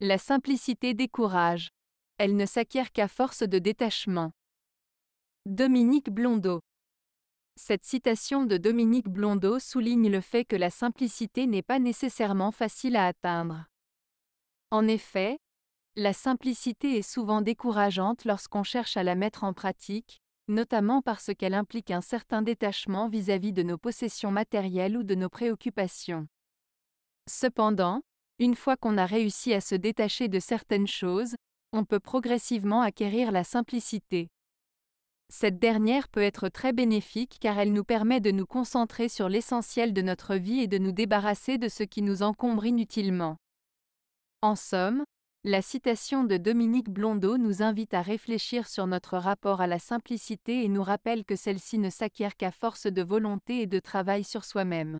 La simplicité décourage. Elle ne s'acquiert qu'à force de détachement. Dominique Blondeau. Cette citation de Dominique Blondeau souligne le fait que la simplicité n'est pas nécessairement facile à atteindre. En effet, la simplicité est souvent décourageante lorsqu'on cherche à la mettre en pratique, notamment parce qu'elle implique un certain détachement vis-à-vis -vis de nos possessions matérielles ou de nos préoccupations. Cependant, une fois qu'on a réussi à se détacher de certaines choses, on peut progressivement acquérir la simplicité. Cette dernière peut être très bénéfique car elle nous permet de nous concentrer sur l'essentiel de notre vie et de nous débarrasser de ce qui nous encombre inutilement. En somme, la citation de Dominique Blondeau nous invite à réfléchir sur notre rapport à la simplicité et nous rappelle que celle-ci ne s'acquiert qu'à force de volonté et de travail sur soi-même.